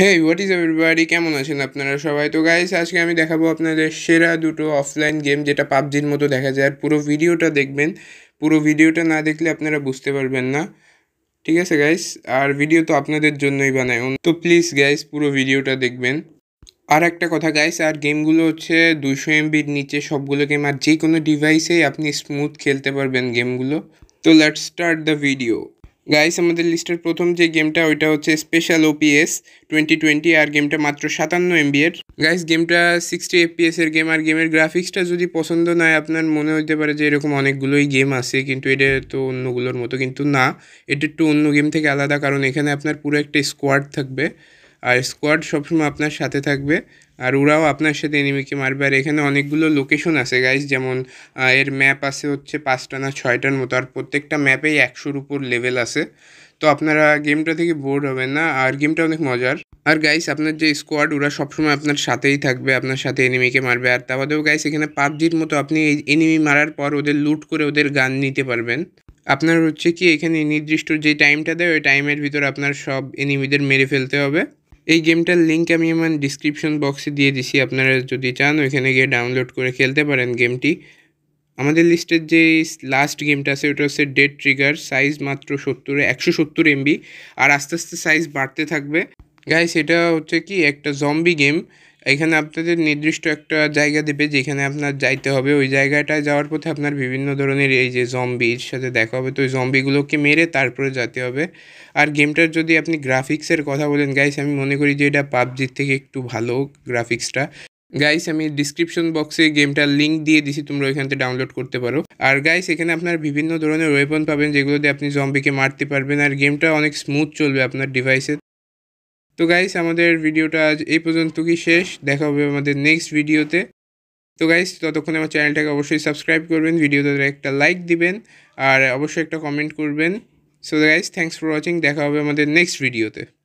hey what is everybody কেমন আছেন আপনারা সবাই তো গাইস আজকে আমি দেখাবো আপনাদের সেরা দুটো অফলাইন গেম যেটা পাবজির মতো দেখা যায় আর পুরো ভিডিওটা দেখবেন পুরো ভিডিওটা না দেখলে আপনারা বুঝতে পারবেন না ঠিক আছে গাইস আর ভিডিও তো আপনাদের জন্যই বানায় তো প্লিজ গাইস পুরো ভিডিওটা দেখবেন আর একটা কথা গাইস আর গেমগুলো হচ্ছে দুশো এমবির নিচে সবগুলো গেম আর যে কোনো ডিভাইসেই আপনি স্মুথ খেলতে পারবেন গেমগুলো তো let's start the video guys আমাদের লিস্টের প্রথম যে গেমটা ওইটা হচ্ছে স্পেশাল ওপিএস টোয়েন্টি টোয়েন্টি আর গেমটা মাত্র সাতান্ন এমবিএর গাইস গেমটা সিক্সটি এফপিএস এর গেম আর গেমের গ্রাফিক্সটা যদি পছন্দ নয় আপনার মনে হইতে পারে যে এরকম অনেকগুলোই গেম আছে কিন্তু এটা তো অন্যগুলোর মতো কিন্তু না এটা একটু অন্য গেম থেকে আলাদা কারণ এখানে আপনার পুরো একটা স্কোয়াড থাকবে আর স্কোয়াড সবসময় আপনার সাথে থাকবে আর ওরাও আপনার সাথে এনিমিকে মারবে আর এখানে অনেকগুলো লোকেশন আছে গাইজ যেমন এর ম্যাপ আছে হচ্ছে পাঁচটা না ছয়টার মতো আর প্রত্যেকটা ম্যাপেই একশোর উপর লেভেল আছে তো আপনারা গেমটা থেকে বোর্ড হবেন না আর গেমটা অনেক মজার আর গাইস আপনার যে স্কোয়াড ওরা সবসময় আপনার সাথেই থাকবে আপনার সাথে এনিমিকে মারবে আর তা বাদেও গাইস এখানে পাবজির মতো আপনি এই এনিমি মারার পর ওদের লুট করে ওদের গান নিতে পারবেন আপনার হচ্ছে কি এখানে নির্দিষ্ট যে টাইমটা দেয় ওই টাইমের ভিতর আপনার সব এনিমিদের মেরে ফেলতে হবে এই গেমটার লিঙ্ক আমি আমার ডিসক্রিপশন বক্সে দিয়ে দিছি আপনারা যদি চান ওইখানে গিয়ে ডাউনলোড করে খেলতে পারেন গেমটি আমাদের লিস্টের যে লাস্ট গেমটা আছে ওটা হচ্ছে ডেড ট্রিগার সাইজ মাত্র সত্তর একশো সত্তর এমবি আর আস্তে আস্তে সাইজ বাড়তে থাকবে গাইস এটা হচ্ছে কি একটা জম্বি গেম এখানে আপনাদের নির্দিষ্ট একটা জায়গা দেবে যেখানে আপনার যাইতে হবে ওই জায়গাটায় যাওয়ার পথে আপনার বিভিন্ন ধরনের এই যে জম্বির সাথে দেখা হবে তো ওই জম্বিগুলোকে মেরে তারপরে যেতে হবে আর গেমটার যদি আপনি গ্রাফিক্সের কথা বলেন গাইস আমি মনে করি যে এটা পাবজির থেকে একটু ভালো গ্রাফিক্সটা গাইস আমি ডিসক্রিপশন বক্সে গেমটার লিঙ্ক দিয়ে দিছি তোমরা ওইখান থেকে ডাউনলোড করতে পারো আর গাইস এখানে আপনার বিভিন্ন ধরনের ওয়েপন পাবেন যেগুলো দিয়ে আপনি জম্বিকে মারতে পারবেন আর গেমটা অনেক স্মুথ চলবে আপনার ডিভাইসে তো গাইস আমাদের ভিডিওটা আজ এই পর্যন্ত কি শেষ দেখা হবে আমাদের নেক্সট ভিডিওতে তো গাইস ততক্ষণে আমার চ্যানেলটাকে অবশ্যই সাবস্ক্রাইব করবেন ভিডিওতে একটা লাইক দিবেন আর অবশ্যই একটা কমেন্ট করবেন so guys thanks for watching দেখা হবে আমাদের নেক্সট ভিডিওতে